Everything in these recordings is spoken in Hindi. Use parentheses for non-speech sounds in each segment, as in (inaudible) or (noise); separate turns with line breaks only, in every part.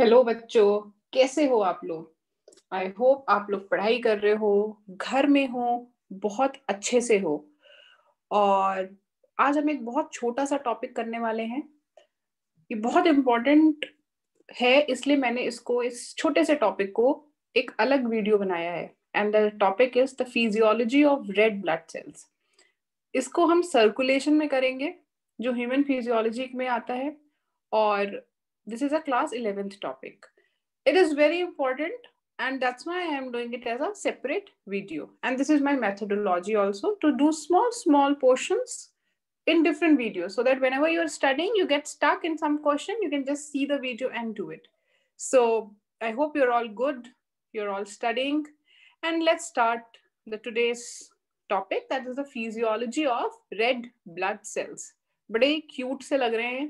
हेलो बच्चों कैसे हो आप लोग आई होप आप लोग पढ़ाई कर रहे हो घर में हो बहुत अच्छे से हो और आज हम एक बहुत छोटा सा टॉपिक करने वाले हैं ये बहुत इम्पोर्टेंट है इसलिए मैंने इसको इस छोटे से टॉपिक को एक अलग वीडियो बनाया है and the topic is the physiology of red blood cells इसको हम सर्कुलेशन में करेंगे जो ह्यूमन फिजियोलॉजी में आता है और This is a class 11th topic. It is very important and that's why I am doing it as a separate video. And this is my methodology also to do small, small portions in different videos so that whenever you're studying, you get stuck in some question, you can just see the video and do it. So I hope you're all good. You're all studying. And let's start the today's topic that is the physiology of red blood cells. बड़े cute से लग रहे हैं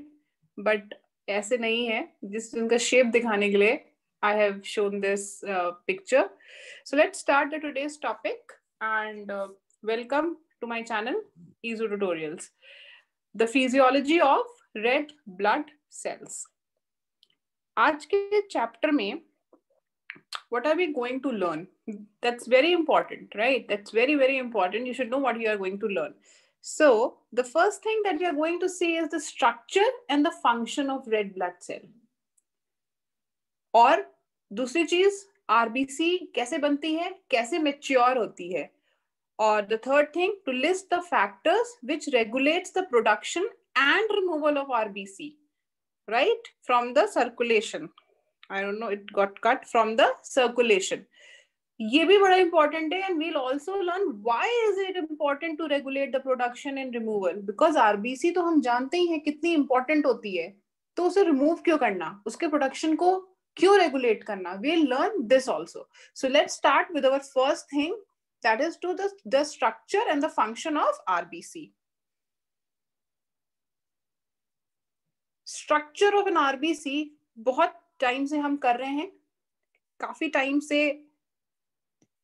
but ऐसे नहीं है जिस उनका शेप दिखाने के लिए I have shown this uh, picture. So let's start the today's topic and uh, welcome to my channel, EZO Tutorials. The physiology of red blood cells. आज के chapter में what are we going to learn? That's very important, right? That's very, very important. You should know what you are going to learn. So the first thing that we are going to see is the structure and the function of red blood cell. Or dusri cheez, RBC kaise banti hai, kaise mature hoti hai. Or the third thing, to list the factors which regulates the production and removal of RBC, right? From the circulation. I don't know, it got cut from the circulation. ये भी बड़ा इंपॉर्टेंट है and we'll also learn why is it important to regulate the production and removal because RBC तो हम जानते ही हैं कितनी इंपॉर्टेंट होती है तो उसे रिमूव क्यों करना उसके प्रोडक्शन को क्यों रेगुलेट करना we learn this also so let start with our first thing that is to the structure and the function of RBC structure of an RBC बहुत टाइम से हम कर रहे हैं काफी टाइम से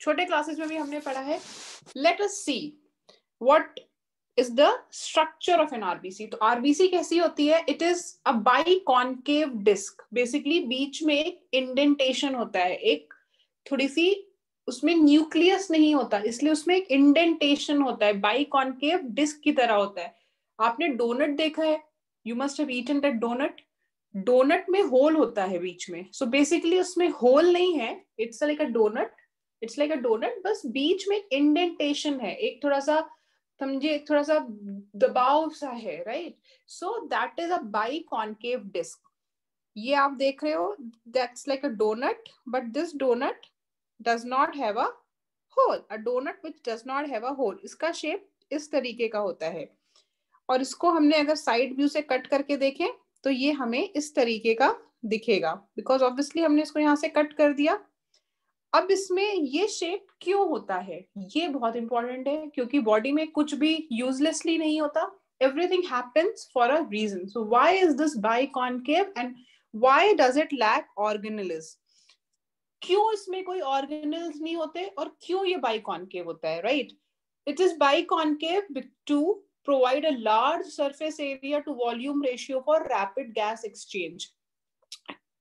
छोटे क्लासेस में भी हमने पढ़ा है let us see what is the structure of an RBC तो आरबीसी कैसी होती है it is a biconcave disc basically बीच में एक इंडेंटेशन होता है एक थोड़ी सी उसमें न्यूक्लियस नहीं होता इसलिए उसमें एक इंडेंटेशन होता है बाई कॉन्केव डिस्क की तरह होता है आपने डोनट देखा है you must have eaten that donut donut में होल होता है बीच में सो so बेसिकली उसमें होल नहीं है it's like a donut it's like a donut बस बीच में इंडेंटेशन है एक थोड़ा सा समझिए थोड़ा सा दबाव सा है right so that is a biconcave disc ये आप देख रहे हो that's like a donut but this donut does not have a hole a donut which does not have a hole इसका शेप इस तरीके का होता है और इसको हमने अगर साइड व्यू से कट करके देखें तो ये हमें इस तरीके का दिखेगा बिकॉज ऑब्वियसली हमने इसको यहाँ से कट कर दिया अब इसमें ये शेप क्यों होता है ये बहुत इंपॉर्टेंट है क्योंकि बॉडी में कुछ भी यूजलेसली नहीं होता everything happens for a reason so why is this biconcave and why does it lack organelles क्यों इसमें कोई ऑर्गेनल नहीं होते और क्यों ये बाई कॉन्केव होता है right it is biconcave to provide a large surface area to volume ratio for rapid gas exchange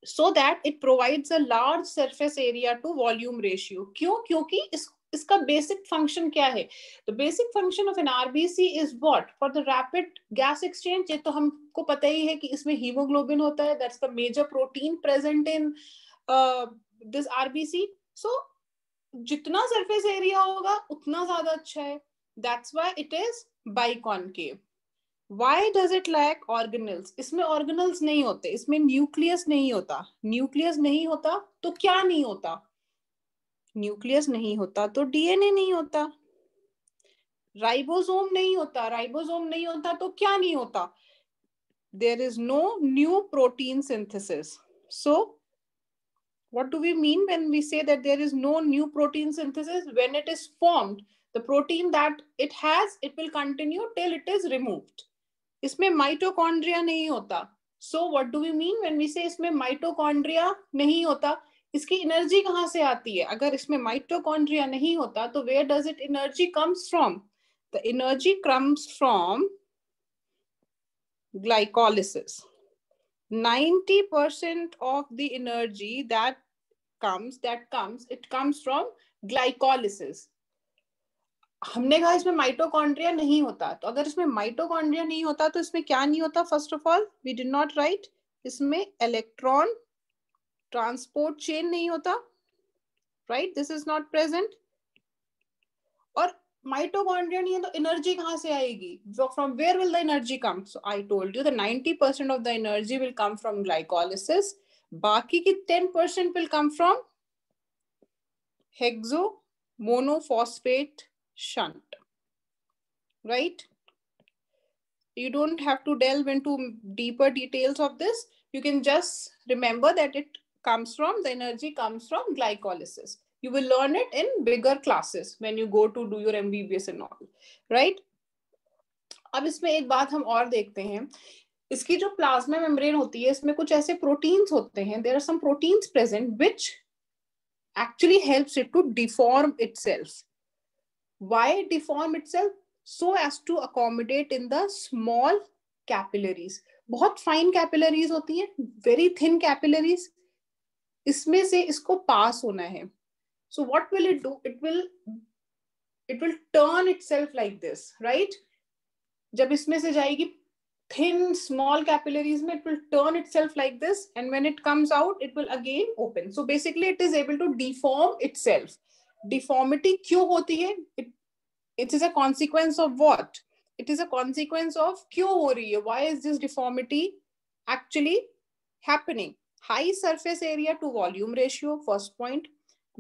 so that it provides a large surface area to volume ratio क्यों क्योंकि इस इसका बेसिक फंक्शन क्या है the basic function of an RBC is what for the rapid gas exchange ये तो हमको पता ही है कि इसमें हीमोग्लोबिन होता है that's the major protein present in this RBC so जितना सरफेस एरिया होगा उतना ज्यादा अच्छा है that's why it is biconcave why does it lack organelles इसमें ऑर्गेनल्स नहीं होते इसमें न्यूक्लियस नहीं होता न्यूक्लियस नहीं होता तो क्या नहीं होता न्यूक्लियस नहीं होता तो डीएनए नहीं होता राइबोसोम नहीं होता राइबोसोम नहीं होता तो क्या नहीं होता there is no new protein synthesis so what do we mean when we say that there is no new protein synthesis when it is formed the protein that it has it will continue till it is removed इसमें माइटोकॉन्ड्रिया नहीं होता so what do we mean when we say इसमें माइटोकॉन्ड्रिया नहीं होता इसकी एनर्जी कहाँ से आती है अगर इसमें माइटोकॉन्ड्रिया नहीं होता तो where does it energy comes from the energy comes from ninety 90% of the energy that comes that comes it comes from glycolysis हमने कहा इसमें माइटोकॉन्ड्रिया नहीं होता तो अगर इसमें माइटोकॉन्ड्रिया नहीं होता तो इसमें क्या नहीं होता first of all we did not right इसमें इलेक्ट्रॉन ट्रांसपोर्ट चेन नहीं होता right this is not present और माइटोकॉन्ड्रिया नहीं है तो एनर्जी कहां से आएगी from where will the energy come so I told you the 90% percent of the energy will come from glycolysis बाकी की 10% percent will come from hexose monophosphate shunt right you don't have to delve into deeper details of this you can just remember that it comes from the energy comes from glycolysis you will learn it in bigger classes when you go to do your mbbs and all right ab isme ek baat hum aur dekhte hain iski jo plasma membrane hoti hai isme kuch aise proteins hote hain there are some proteins present which actually helps it to deform itself why deform itself so as to accommodate in the small capillaries बहुत fine capillaries, होती हैं very thin capillaries इसमें से इसको पास होना है will it will It do it will it will turn itself like this जब इसमें से जाएगी thin small capillaries it will turn itself like this and when it comes out it will again open so basically it is able to deform itself deformity क्यों होती है it is a consequence of what it is a consequence of क्यों हो रही है why is this deformity actually happening high surface area to volume ratio first point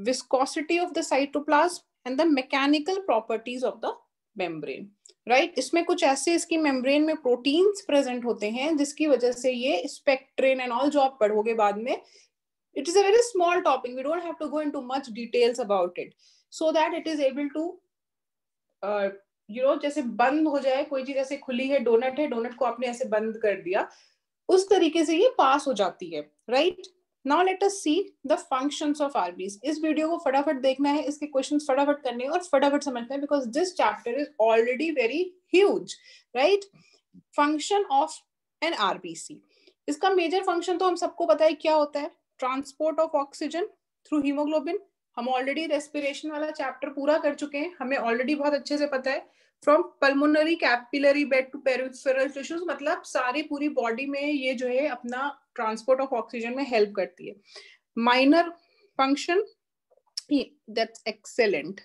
viscosity of the cytoplasm and the mechanical properties of the membrane right right? इसमें कुछ ऐसे इसकी मेम्ब्रेन में प्रोटीन्स प्रेजेंट होते हैं जिसकी वजह से ये स्पेक्ट्रेन एंड ऑल जो आप पढ़ोगे बाद में it is a very small topic we don't have to go into much details about it so that it is able to uh, you you know know, जैसे बंद हो जाए कोई चीज ऐसे खुली है डोनट है डोनट को आपने ऐसे बंद कर दिया उस तरीके से ये पास हो जाती है right now let us see the functions of RBCs इस वीडियो को फटाफट देखना है इसके क्वेश्चंस फटाफट करने हैं और फटाफट समझना है because this chapter is already very huge right function of an RBC इसका मेजर फंक्शन तो हम सबको पता है क्या होता है transport of oxygen through haemoglobin हम ऑलरेडी रेस्पिरेशन वाला चैप्टर पूरा कर चुके हैं हमें ऑलरेडी बहुत अच्छे से पता है from pulmonary capillary bed to peripheral tissues मतलब सारी पूरी बॉडी में ये जो है अपना ट्रांसपोर्ट ऑफ ऑक्सीजन में हेल्प करती है minor function that's excellent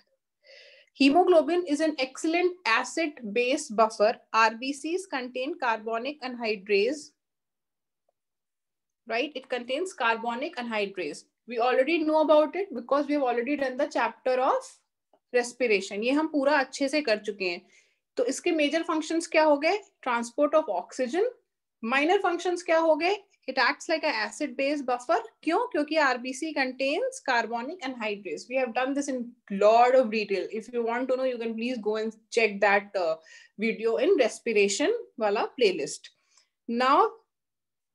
haemoglobin is an excellent acid base buffer rbcs contain carbonic anhydrase right? It contains carbonic anhydrase. We already know about it because we have already done the chapter of respiration. ye hum pura acche se kar chuke hain to iske major functions kya ho gaye transport of oxygen minor functions kya ho gaye it acts like a acid base buffer kyun kyunki RBC contains carbonic anhydrase we have done this in lot of detail if you want to know you can please go and check that uh, video in respiration wala playlist now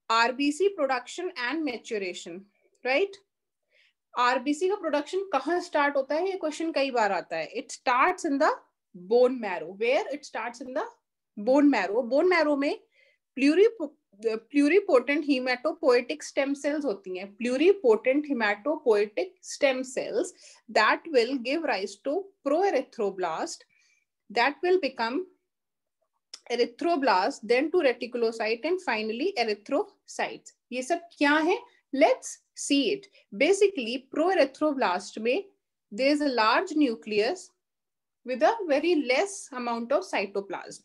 RBC production and maturation right RBC का प्रोडक्शन कहाँ स्टार्ट होता है ये क्वेश्चन कई बार आता है it start in the bone marrow where it start in the bone marrow bone marrow में pluri pluripotent haematopoietic stem cells होती हैं pluripotent haematopoietic stem cells that will give rise to proerythroblast that will become erythroblast, then to reticulocyte and finally erythrocytes. ये सब क्या है Let's see it. Basically, proerythroblast में there is a large nucleus with a very less amount of cytoplasm.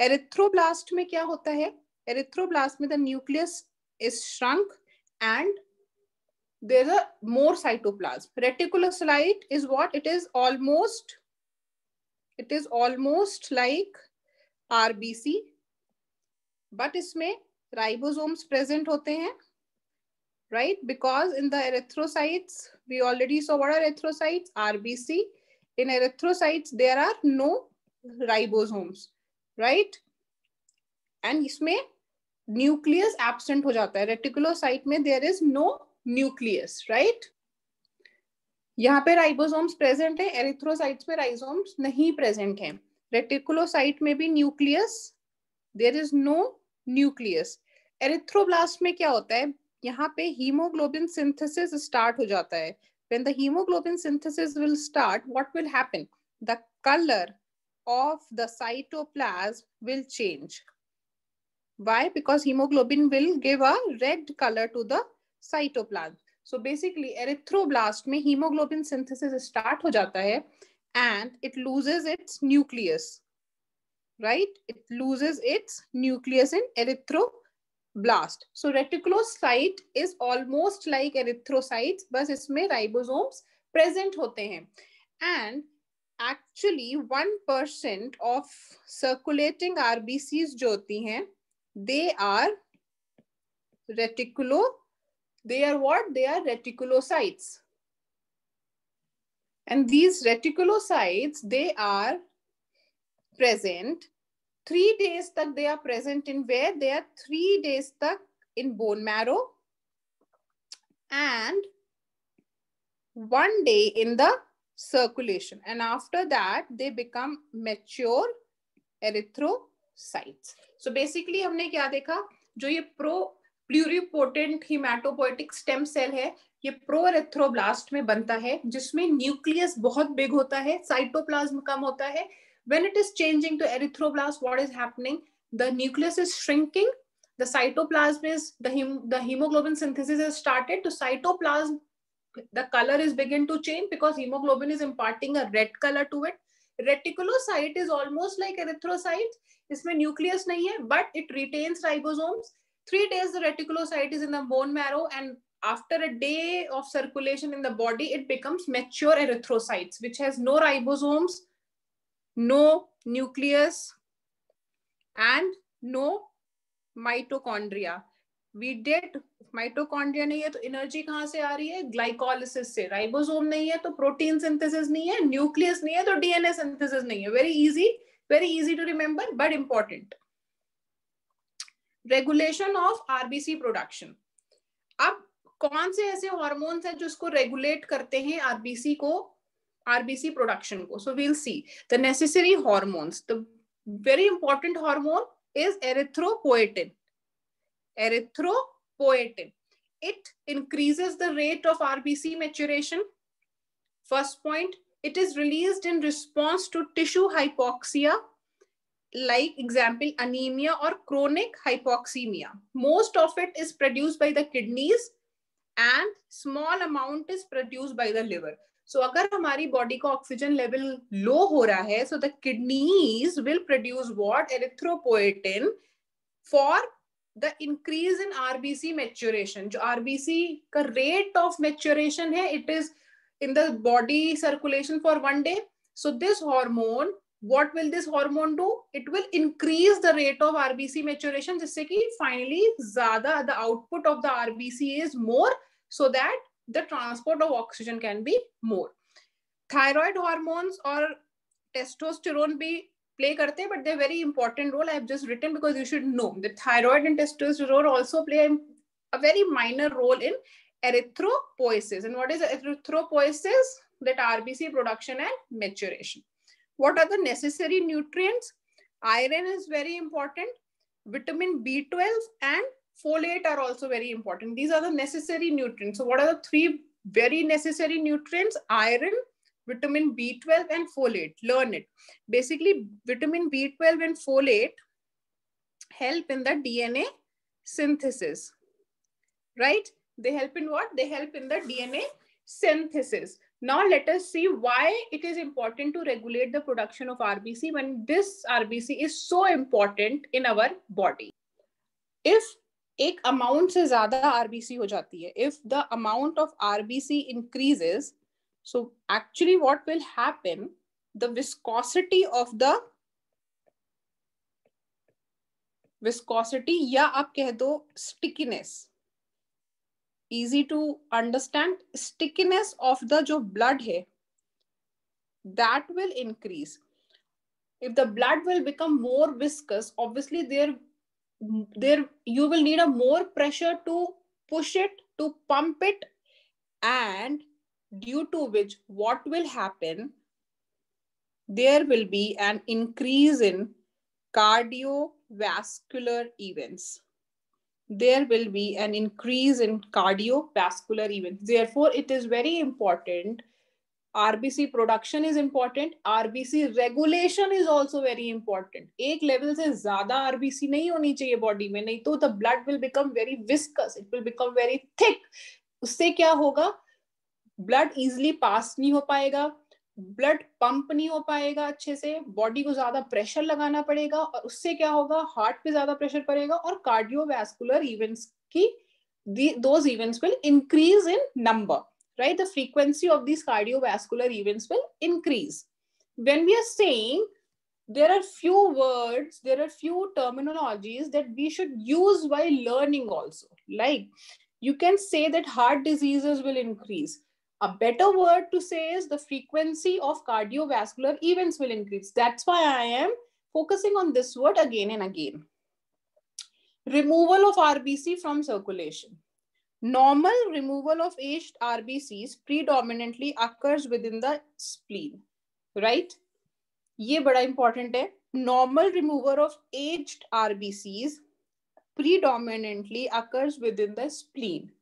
Erythroblast में क्या होता है Erythroblast में the nucleus is shrunk and there is a more cytoplasm. Reticulocyte is what? It is almost, it is almost like RBC but इसमें राइबोसोम्स प्रेजेंट होते हैं right because in the erythrocytes we already so where erythrocytes RBC in erythrocytes there are no ribosomes right and इसमें न्यूक्लियस एबसेंट हो जाता है रेटिकुलोसाइट में there is no nucleus right यहाँ पे राइबोसोम्स प्रेजेंट है एरेथ्रोसाइट्स पे राइजोम्स नहीं प्रेजेंट है रेटिकुलोसाइट में भी nucleus there is no nucleus erythroblast में क्या होता है यहाँ पे हीमोग्लोबिन सिंथेसिस स्टार्ट हो जाता है when the hemoglobin synthesis will start what will happen the color of the cytoplasm will change why because hemoglobin will give a red color to the cytoplasm so basically erythroblast में hemoglobin synthesis start हो जाता है. and it loses its nucleus, right? It loses its nucleus in erythroblast. So reticulocyte is almost like erythrocytes, but it's इसमें ribosomes present होते हैं. And actually 1% of circulating RBCs जो हैं, they are reticulo, they are what? They are reticulocytes. And these reticulocytes, they are present. Three days that they are present in where? They are three days stuck in bone marrow and one day in the circulation. And after that, they become mature erythrocytes. So basically हमने क्या देखा जो ये pro pluripotent hematopoietic stem cell है ये प्रोरेथ्रोब्लास्ट में बनता है जिसमें न्यूक्लियस बहुत बिग होता है साइटोप्लाज्म कम होता है when it is changing to erythroblast what is happening the nucleus is shrinking the cytoplasm is the haemoglobin synthesis is started to cytoplasm the colour is begin to change because haemoglobin is imparting a red colour to it reticulocyte is almost like erythrocyte इसमें न्यूक्लियस नहीं है but it retains ribosomes three days the reticulocyte is in the bone marrow and after a day of circulation in the body, it becomes mature erythrocytes, which has no ribosomes, no nucleus, and no mitochondria. We did mitochondria nahi hai, energy kahan se aa rahi Glycolysis se. Ribosome nahi hai, protein synthesis nahi hai. Nucleus nahi hai, DNA synthesis nahi hai. Very easy, very easy to remember, but important. Regulation of RBC production. Now, कौन से ऐसे हॉर्मोन्स हैं जो इसको रेगुलेट करते हैं आरबीसी को आरबीसी प्रोडक्शन को so we'll see the necessary hormones the very important hormone is erythropoietin erythropoietin it increases the rate of RBC maturation first point it is release in response to tissue hypoxia like example anaemia और chronic hypoxaemia most of it is produce by the kidneys and small amount is produce by the liver so अगर हमारी बॉडी का ऑक्सीजन लेवल लो हो रहा है so the kidneys will produce what erythropoietin for the increase in RBC maturation जो आरबीसी का रेट ऑफ मेच्योरेशन है it is in the body circulation for one day so this hormone what will this hormone do it will increase the rate of rbc maturation just like finally Zada, the output of the rbc is more so that the transport of oxygen can be more thyroid hormones or testosterone be play karte but they're very important role i have just written because you should know the thyroid and testosterone also play a very minor role in erythropoiesis and what is erythropoiesis that rbc production and maturation what are the necessary nutrients? Iron is very important. Vitamin B12 and folate are also very important. These are the necessary nutrients. So what are the three very necessary nutrients? Iron, vitamin B12 and folate. Learn it. Basically, vitamin B12 and folate help in the DNA synthesis, right? They help in what? They help in the DNA synthesis. Now let us see why it is important to regulate the production of RBC when this RBC is so important in our body. If एक अमाउंट से ज्यादा आरबीसी हो जाती है if the amount of RBC increases so actually what will happen the viscosity of the viscosity या आप कह दो stickiness easy to understand stickiness of the jo blood hai that will increase if the blood will become more viscous obviously there there you will need a more pressure to push it to pump it and due to which what will happen there will be an increase in cardiovascular events there will be an increase in cardiovascular events. Therefore, it is very important. RBC production is important. RBC regulation is also very important. एक level से ज़्यादा RBC nahi honi chahiye body mein. Nahi to the blood will become very viscous. It will become very thick. Usse kya hoga? Blood easily pass nahi ho पाएगा. ब्लड पंप नहीं हो पाएगा अच्छे से बॉडी को ज्यादा प्रेशर लगाना पड़ेगा और उससे क्या होगा हार्ट पे ज्यादा प्रेशर पड़ेगा और कार्डियोवैस्कुलर इवेंट्स की those events will increase in number right the frequency of this cardiovascular events will increase when we are saying there are few words there are few terminologies that we should use why learning also like you can say that heart diseases will increase A better word to say is the frequency of cardiovascular events will increase. That's why I am focusing on this word again and again. Removal of RBC from circulation. Normal removal of aged RBCs predominantly occurs within the spleen, right? ये बड़ा important है Normal removal of aged RBCs predominantly occurs within the spleen.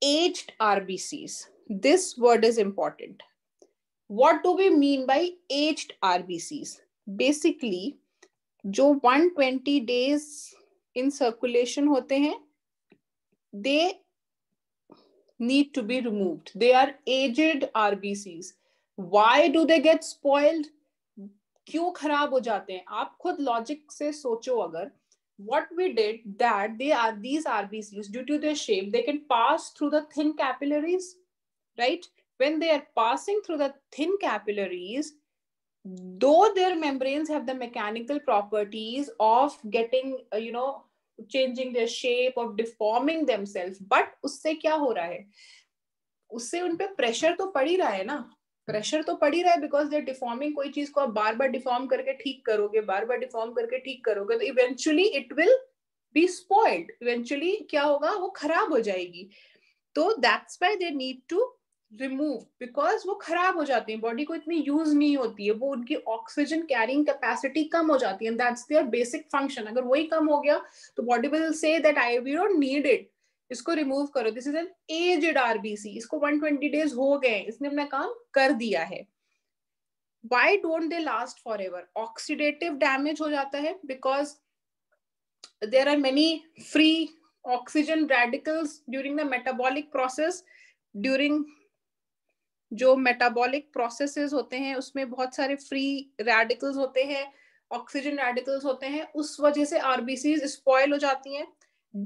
Aged RBCs this word is important. What do we mean by aged RBCs? Basically, जो 120 days in circulation होते हैं, they need to be removed. They are aged RBCs. Why do they get spoiled? क्यों खराब हो जाते हैं आप खुद लॉजिक से सोचो अगर what we did that they are these RBCs due to their shape they can pass through the thin capillaries right? When they are passing through the thin capillaries, though their membranes have the mechanical properties of getting, you know, changing their shape, of deforming themselves, but उससे क्या हो रहा है? उससे उन पे प्रेशर तो पड़ ही रहा है ना प्रेशर तो पड़ ही रहा है बिकॉज देर डिफॉर्मिंग कोई चीज को आप बार बार डिफॉर्म करके ठीक करोगे बार बार डिफॉर्म करके ठीक करोगे तो eventually it will be spoiled eventually क्या होगा वो खराब हो जाएगी तो that's why they need to remove because वो खराब हो जाते हैं बॉडी को इतनी यूज नहीं होती है वो उनकी ऑक्सीजन कैरिंग कैपेसिटी कम हो जाती है दैट्स देयर बेसिक फंक्शन अगर वही कम हो गया तो body will say that I we don't need it इसको रिमूव करो this is an aged RBC इसको 120 डेज हो गए इसने अपना काम कर दिया है why don't they last for ever oxidative damage हो जाता है because there are many free oxygen radicals during the metabolic process during जो मेटाबॉलिक प्रोसेसेस होते हैं उसमें बहुत सारे फ्री रेडिकल्स होते हैं ऑक्सीजन रेडिकल्स होते हैं उस वजह से आरबीसी स्पॉयल हो जाती हैं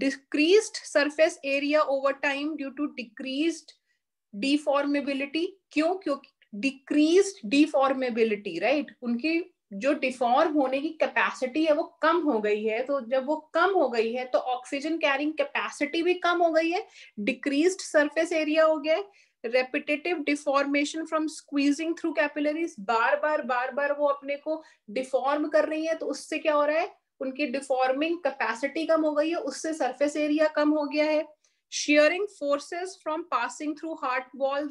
decrease surface area over time due to decrease deformability क्यों क्योंकि डिक्रीज डिफॉर्मेबिलिटी राइट उनकी जो डिफॉर्म होने की कैपेसिटी है वो कम हो गई है तो जब वो कम हो गई है तो ऑक्सीजन कैरिंग कैपेसिटी भी कम हो गई है डिक्रीज सरफेस एरिया हो गया है repetitive deformation from squeezing through capillaries बार बार बार बार वो अपने को डिफॉर्म कर रही है तो उससे क्या हो रहा है उनकी डिफॉर्मिंग कैपेसिटी कम हो गई है उससे सरफेस एरिया कम हो गया है shearing forces from passing through heart valve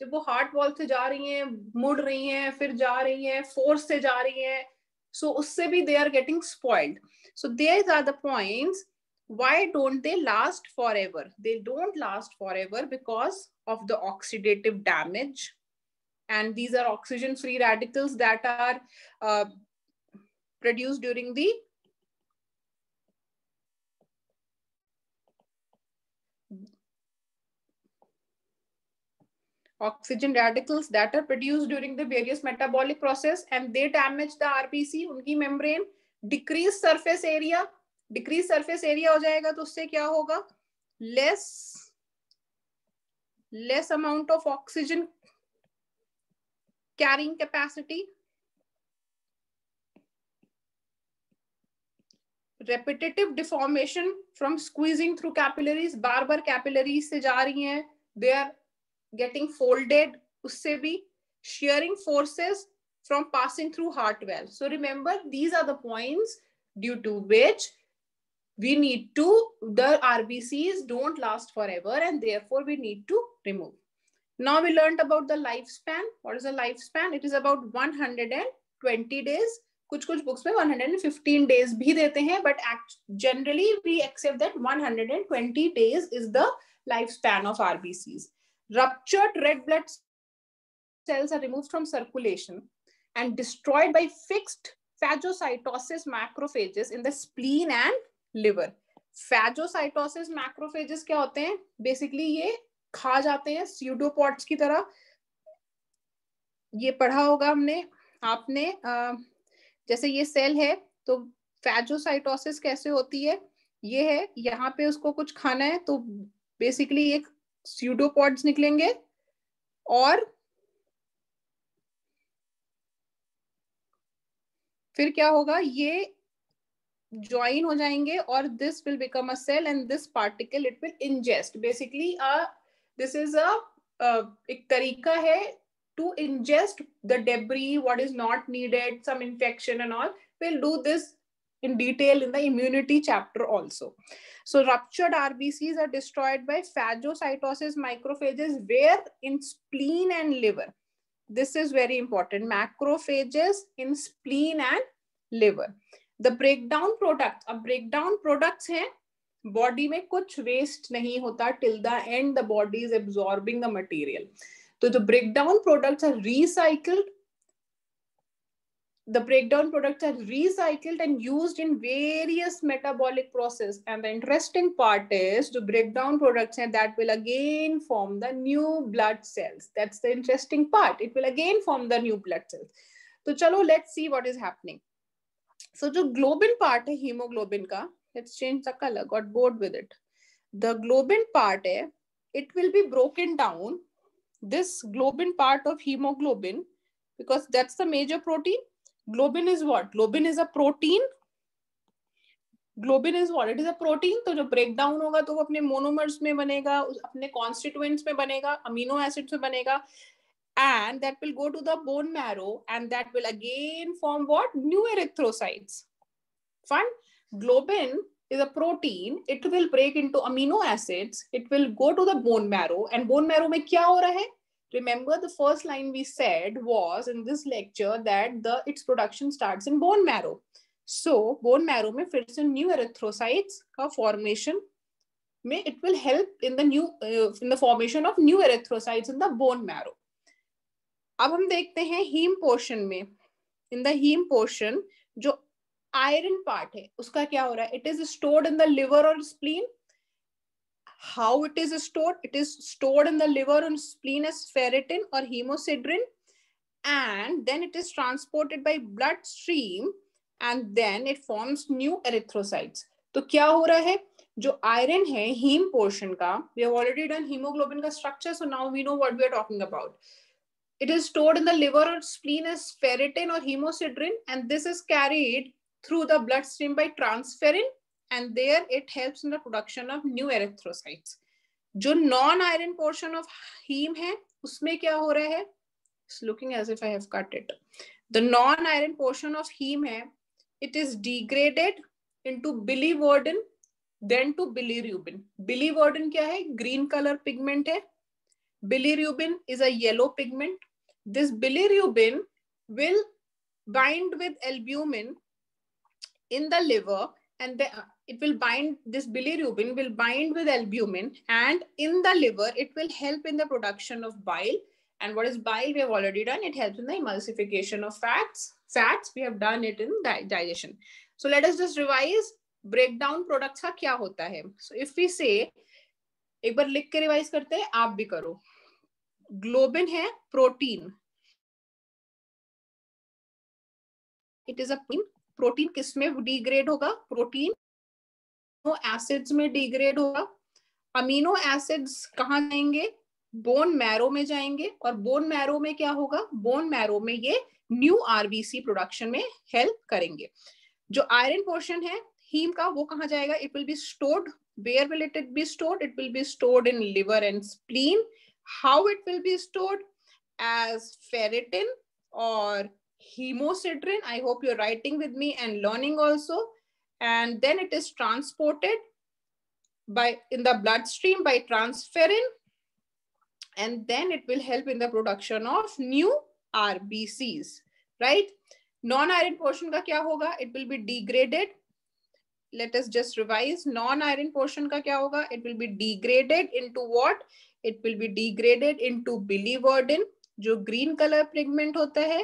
जब वो हार्ट वॉल से जा रही हैं मुड़ रही हैं फिर जा रही हैं फोर्स से जा रही हैं सो so उससे भी they are getting spoiled so there are the points why don't they last forever? They don't last forever because of the oxidative damage. And these are oxygen free radicals that are uh, produced during the oxygen radicals that are produced during the various metabolic process and they damage the RBC, unki membrane, decrease surface area, decrease surface area हो जाएगा तो उससे क्या होगा less less amount of oxygen carrying capacity repetitive deformation from squeezing through capillaries बार बार कैपिलरीज से जा रही हैं दे आर गेटिंग फोल्डेड उससे भी shearing forces from passing through heart well so remember these are the point due to which we need to, the RBCs don't last forever and therefore we need to remove. Now we learned about the lifespan. What is the lifespan? It is about 120 days. कुछ कुछ books में 115 days भी देते हैं but generally we accept that 120 days is the lifespan of RBCs. ruptured red blood cells are removed from circulation and destroyed by fixed phagocytosis macrophages in the spleen and liver phagocytosis macrophages क्या होते हैं बेसिकली ये खा जाते हैं स्यूडोपॉट्स की तरह ये पढ़ा होगा हमने आपने आ, जैसे ये सेल है तो फैजोसाइटोसिस कैसे होती है ये है यहाँ पे उसको कुछ खाना है तो बेसिकली एक स्यूडोपॉड्स निकलेंगे और फिर क्या होगा ये join ho jayenge or this will become a cell and this particle it will ingest basically uh, this is a uh, hai to ingest the debris what is not needed some infection and all we'll do this in detail in the immunity chapter also so ruptured rbcs are destroyed by phagocytosis microphages where in spleen and liver this is very important macrophages in spleen and liver the breakdown product अब ब्रेकडाउन प्रोडक्ट्स हैं बॉडी में कुछ वेस्ट नहीं होता till the end the body is absorbing the material तो जो breakdown products are recycled the breakdown products are recycled and used in various metabolic process and the interesting part is the breakdown products and that will again form the new blood cells that's the interesting part it will again form the new blood cells so chalo let's see what is happening so जो ग्लोबिन पार्ट है हीमोग्लोबिन का let's change the colour got bored with it the globin part है it will be broken down this globin part of haemoglobin because that's the major protein globin is what globin is a protein globin is what it is a protein तो जो ब्रेक डाउन होगा तो वो अपने मोनोमर्स में बनेगा अपने कॉन्स्टिट्यूएंट्स में बनेगा अमीनो एसिड्स में बनेगा and that will go to the bone marrow and that will again form what? New erythrocytes. Fine. Globin is a protein. It will break into amino acids. It will go to the bone marrow. And bone marrow mein kya ho hai? Remember the first line we said was in this lecture that the its production starts in bone marrow. So bone marrow mein फिर in new erythrocytes ka formation में it will help in the new uh, in the formation of new erythrocytes in the bone marrow. अब हम देखते हैं हीम पोर्शन में इन द हीम पोर्शन जो आयरन पार्ट है उसका क्या हो रहा है it is stored in the liver और spleen how it is stored it is stored in the liver and spleen as ferritin or hemosiderin and then it is transported by bloodstream and then it forms new erythrocytes तो क्या हो रहा है जो आयरन है हीम पोर्शन का we have already done haemoglobin का structure so now we know what we are talking about It is stored in the liver or spleen as ferritin or hemosiderin, and this is carried through the bloodstream by transferrin, and there it helps in the production of new erythrocytes. The non-iron portion of heme है it is degraded into biliverdin then to bilirubin biliverdin kya hai green color pigment hai bilirubin is a yellow pigment. This bilirubin will bind with albumin in the liver and the, uh, it will bind, this bilirubin will bind with albumin and in the liver, it will help in the production of bile. And what is bile? We have already done. It helps in the emulsification of fats. Fats, we have done it in digestion. So let us just revise breakdown products का क्या होता है. So if we say, एक बार लिख के revise करते हैं आप भी करो ग्लोबिन है protein it is a protein किस डिग्रेड होगा प्रोटीन एसिड्स में डिग्रेड होगा अमीनो एसिड्स कहाँ जाएंगे बोन मैरो में जाएंगे और बोन मैरो में क्या होगा बोन मैरो में ये न्यू आरबीसी प्रोडक्शन में हेल्प करेंगे जो आयरन पोर्शन है हीम का वो कहा जाएगा it will be stored where will it it be stored it will be stored in liver and spleen How it will be stored? As ferritin or hemosiderin. I hope you're writing with me and learning also. And then it is transported by in the bloodstream by transferrin. And then it will help in the production of new RBCs, right? Non-iron portion ka kya hoga? It will be degraded. Let us just revise. Non-iron portion ka kya hoga? It will be degraded into what? It will be degraded into bili biliverdin जो ग्रीन कलर पिगमेंट होता है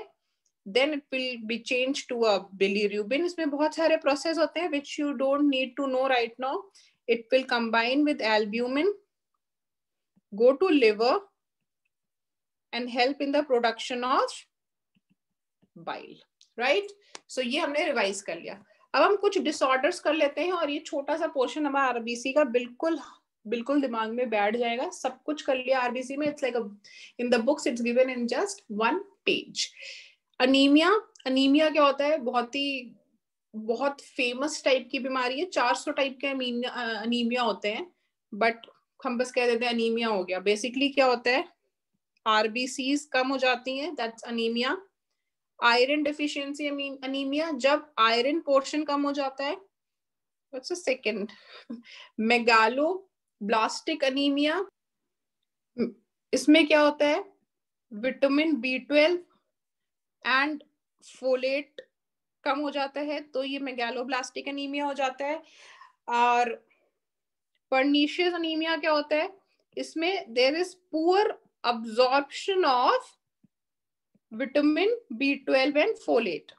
then it will be change to a rubin इसमें बहुत सारे प्रोसेस होते हैं which you don't need to know right now it will combine with albumin go to liver and help in the production of bile right so ये हमने रिवाइज कर लिया अब हम कुछ डिसऑर्डर्स कर लेते हैं और ये छोटा सा पोर्शन हमारा आरबीसी का बिल्कुल बिल्कुल दिमाग में बैठ जाएगा सब कुछ कर लिया आरबीसी में it's like in the books it's given in just one page anaemia anaemia क्या होता है बहुत ही बहुत फेमस टाइप की बीमारी है 400 टाइप के अनीमिया होते हैं बट हम बस कह देते हैं अनीमिया हो गया बेसिकली क्या होता है आरबीसी कम हो जाती है that's anaemia iron deficiency anaemia जब आयरन पोर्शन कम हो जाता है सेकेंड मेगालो (laughs) ब्लास्टिक अनीमिया इसमें क्या होता है vitamin B twelve and folate कम हो जाता है तो ये मेगेलोब्लास्टिक अनीमिया हो जाता है और पर्नीशियस अनीमिया क्या होता है इसमें there is poor absorption of vitamin B twelve and folate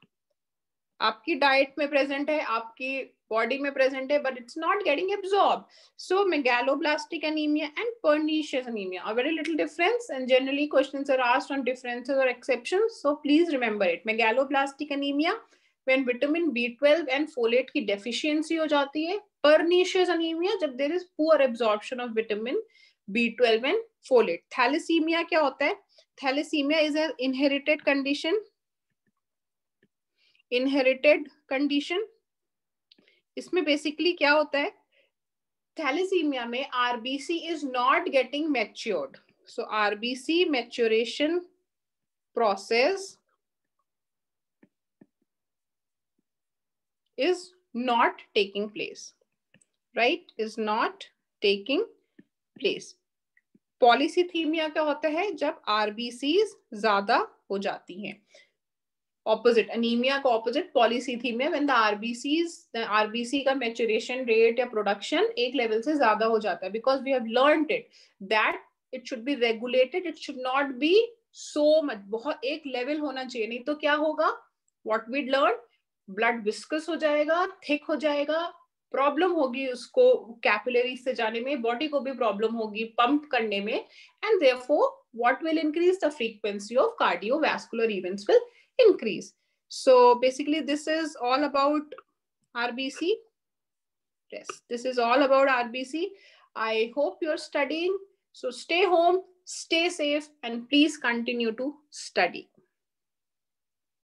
आपकी डाइट में प्रेजेंट है आपकी बॉडी में प्रेजेंट है but it's not getting absorb so megaloblastic anaemia and pernicious anaemia are very little difference and generally questions are asked on differences और exceptions so please remember it megaloblastic anaemia when vitamin बी12 एंड फोलेट की डेफिशिएंसी हो जाती है पर्नीशियस एनीमिया जब there is poor absorption of vitamin बी12 एंड फोलेट थैलेसीमिया क्या होता है thalassaemia is a inherited condition inherited condition इसमें बेसिकली क्या होता है थैलेसीमिया में RBC is not getting matured so RBC maturation process is not taking place right is not taking place polycythaemia क्या होता है जब आरबीसी ज्यादा हो जाती हैं ऑपोजिट अनीमिया का opposite polycythaemia when the RBCs RBC का मैच्योरेशन रेट या प्रोडक्शन एक लेवल से ज्यादा हो जाता है because we have learn it that it should be regulated it should not be so much बहुत एक लेवल होना चाहिए नहीं तो क्या होगा what we learn blood viscous हो जाएगा थिक हो जाएगा प्रॉब्लम होगी उसको कैपिलरी से जाने में बॉडी को भी प्रॉब्लम होगी पंप करने में and therefore what will increase the frequency of cardiovascular events will increase. So basically this is all about RBC. Yes, this is all about RBC. I hope you're studying. So stay home, stay safe, and please continue to study.